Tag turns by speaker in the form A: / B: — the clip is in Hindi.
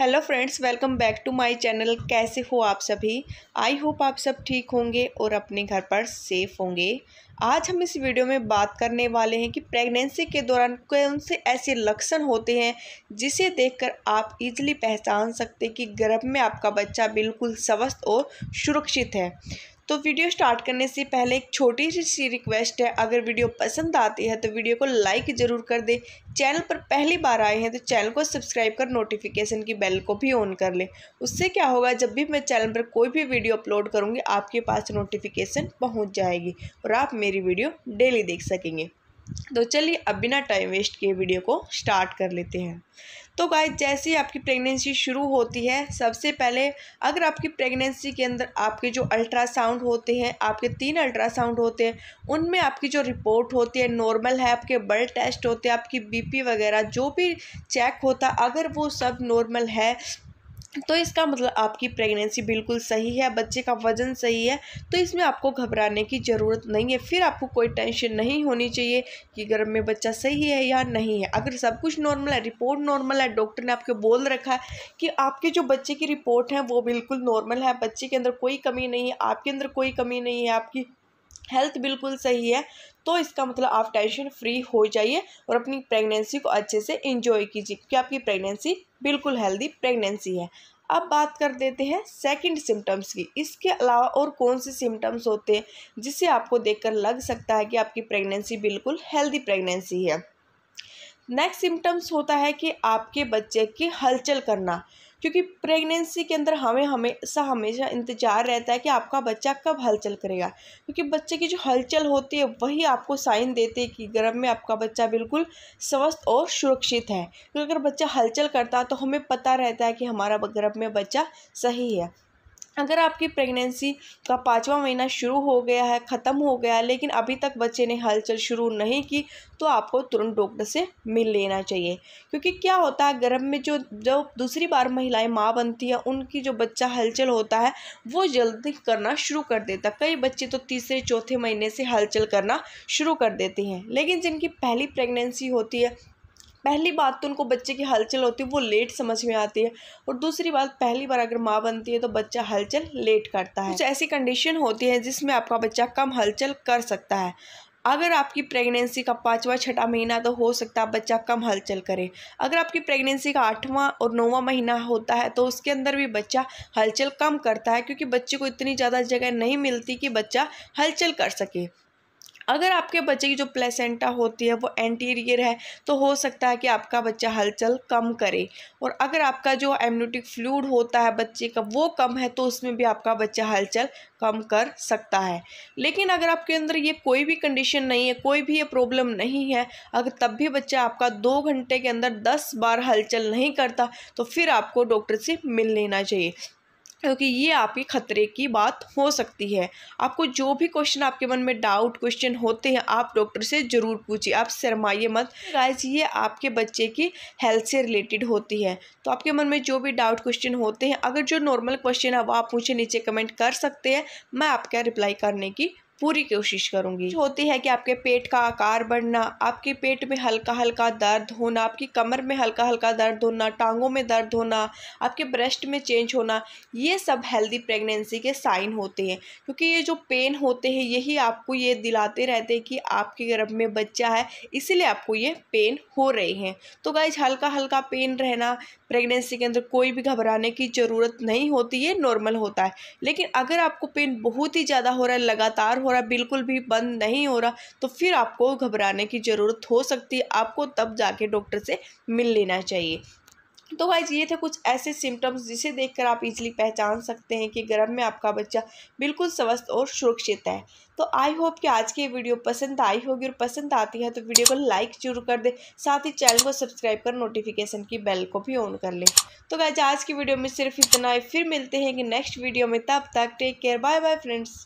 A: hello friends welcome back to my channel कैसे हो आप सभी आई होप आप सब ठीक होंगे और अपने घर पर सेफ होंगे आज हम इस वीडियो में बात करने वाले हैं कि प्रेगनेंसी के दौरान कौन से ऐसे लक्षण होते हैं जिसे देखकर आप इजीली पहचान सकते कि गर्भ में आपका बच्चा बिल्कुल स्वस्थ और सुरक्षित है तो वीडियो स्टार्ट करने से पहले एक छोटी सी सी रिक्वेस्ट है अगर वीडियो पसंद आती है तो वीडियो को लाइक ज़रूर कर दें चैनल पर पहली बार आए हैं तो चैनल को सब्सक्राइब कर नोटिफिकेशन की बेल को भी ऑन कर लें उससे क्या होगा जब भी मैं चैनल पर कोई भी वीडियो अपलोड करूँगी आपके पास नोटिफिकेशन पहुँच जाएगी और आप मेरी वीडियो डेली देख सकेंगे तो चलिए अब बिना टाइम वेस्ट किए वीडियो को स्टार्ट कर लेते हैं तो गाइस जैसे ही आपकी प्रेगनेंसी शुरू होती है सबसे पहले अगर आपकी प्रेगनेंसी के अंदर आपके जो अल्ट्रासाउंड होते हैं आपके तीन अल्ट्रासाउंड होते हैं उनमें आपकी जो रिपोर्ट होती है नॉर्मल है आपके ब्लड टेस्ट होते हैं आपकी बीपी वगैरह जो भी चेक होता अगर वो सब नॉर्मल है तो इसका मतलब आपकी प्रेगनेंसी बिल्कुल सही है बच्चे का वज़न सही है तो इसमें आपको घबराने की ज़रूरत नहीं है फिर आपको कोई टेंशन नहीं होनी चाहिए कि गर्भ में बच्चा सही है या नहीं है अगर सब कुछ नॉर्मल है रिपोर्ट नॉर्मल है डॉक्टर ने आपके बोल रखा है कि आपके जो बच्चे की रिपोर्ट है वो बिल्कुल नॉर्मल है बच्चे के अंदर कोई कमी नहीं है आपके अंदर कोई कमी नहीं है आपकी हेल्थ बिल्कुल सही है तो इसका मतलब आप टेंशन फ्री हो जाइए और अपनी प्रेगनेंसी को अच्छे से इंजॉय कीजिए क्योंकि आपकी प्रेगनेंसी बिल्कुल हेल्दी प्रेगनेंसी है अब बात कर देते हैं सेकंड सिम्टम्स की इसके अलावा और कौन से सिम्टम्स होते हैं जिसे आपको देखकर लग सकता है कि आपकी प्रेगनेंसी बिल्कुल हेल्दी प्रेगनेंसी है नेक्स्ट सिम्टम्स होता है कि आपके बच्चे की हलचल करना क्योंकि प्रेगनेंसी के अंदर हमें हमेशा हमेशा इंतजार रहता है कि आपका बच्चा कब हलचल करेगा क्योंकि बच्चे की जो हलचल होती है वही आपको साइन देते हैं कि गर्भ में आपका बच्चा बिल्कुल स्वस्थ और सुरक्षित है क्योंकि अगर बच्चा हलचल करता है तो हमें पता रहता है कि हमारा गर्भ में बच्चा सही है अगर आपकी प्रेगनेंसी का पाँचवा महीना शुरू हो गया है ख़त्म हो गया है लेकिन अभी तक बच्चे ने हलचल शुरू नहीं की तो आपको तुरंत डॉक्टर से मिल लेना चाहिए क्योंकि क्या होता है गर्भ में जो जो दूसरी बार महिलाएं माँ बनती हैं उनकी जो बच्चा हलचल होता है वो जल्दी करना शुरू कर देता कई बच्चे तो तीसरे चौथे महीने से हलचल करना शुरू कर देते हैं लेकिन जिनकी पहली प्रेगनेंसी होती है पहली बात तो उनको बच्चे की हलचल होती है वो लेट समझ में आती है और दूसरी बात पहली बार अगर माँ बनती है तो बच्चा हलचल लेट करता है कुछ ऐसी कंडीशन होती है जिसमें आपका बच्चा कम हलचल कर सकता है अगर आपकी प्रेगनेंसी का पाँचवा छठा महीना तो हो सकता है बच्चा कम हलचल करे अगर आपकी प्रेगनेंसी का आठवां और नौवां महीना होता है तो उसके अंदर भी बच्चा हलचल कम करता है क्योंकि बच्चे को इतनी ज़्यादा जगह नहीं मिलती कि बच्चा हलचल कर सके अगर आपके बच्चे की जो प्लेसेंटा होती है वो एंटीरियर है तो हो सकता है कि आपका बच्चा हलचल कम करे और अगर आपका जो एम्यूटिक फ्लूड होता है बच्चे का वो कम है तो उसमें भी आपका बच्चा हलचल कम कर सकता है लेकिन अगर आपके अंदर ये कोई भी कंडीशन नहीं है कोई भी ये प्रॉब्लम नहीं है अगर तब भी बच्चा आपका दो घंटे के अंदर दस बार हलचल नहीं करता तो फिर आपको डॉक्टर से मिल लेना चाहिए क्योंकि ये आपकी खतरे की बात हो सकती है आपको जो भी क्वेश्चन आपके मन में डाउट क्वेश्चन होते हैं आप डॉक्टर से ज़रूर पूछिए आप शरमाइए मत गाइस ये आपके बच्चे की हेल्थ से रिलेटेड होती है तो आपके मन में जो भी डाउट क्वेश्चन होते हैं अगर जो नॉर्मल क्वेश्चन है वो आप मुझे नीचे कमेंट कर सकते हैं मैं आपका रिप्लाई करने की पूरी कोशिश करूंगी होती है कि आपके पेट का आकार बढ़ना आपके पेट में हल्का हल्का दर्द होना आपकी कमर में हल्का हल्का दर्द होना टांगों में दर्द होना आपके ब्रेस्ट में चेंज होना ये सब हेल्दी प्रेगनेंसी के साइन होते हैं क्योंकि ये जो पेन होते हैं यही आपको ये दिलाते रहते हैं कि आपके गर्भ में बच्चा है इसीलिए आपको ये पेन हो रहे हैं तो गाइज हल्का हल्का पेन रहना प्रेगनेंसी के अंदर कोई भी घबराने की ज़रूरत नहीं होती ये नॉर्मल होता है लेकिन अगर आपको पेन बहुत ही ज़्यादा हो रहा है लगातार हो रहा है बिल्कुल भी बंद नहीं हो रहा तो फिर आपको घबराने की ज़रूरत हो सकती है आपको तब जाके डॉक्टर से मिल लेना चाहिए तो गाइज ये थे कुछ ऐसे सिम्टम्स जिसे देखकर आप इजीली पहचान सकते हैं कि गर्भ में आपका बच्चा बिल्कुल स्वस्थ और सुरक्षित है तो आई होप कि आज की वीडियो पसंद आई होगी और पसंद आती है तो वीडियो को लाइक जरूर कर दे साथ ही चैनल को सब्सक्राइब कर नोटिफिकेशन की बेल को भी ऑन कर ले तो गाइज आज की वीडियो में सिर्फ इतना है फिर मिलते हैं कि नेक्स्ट वीडियो में तब तक take care bye bye friends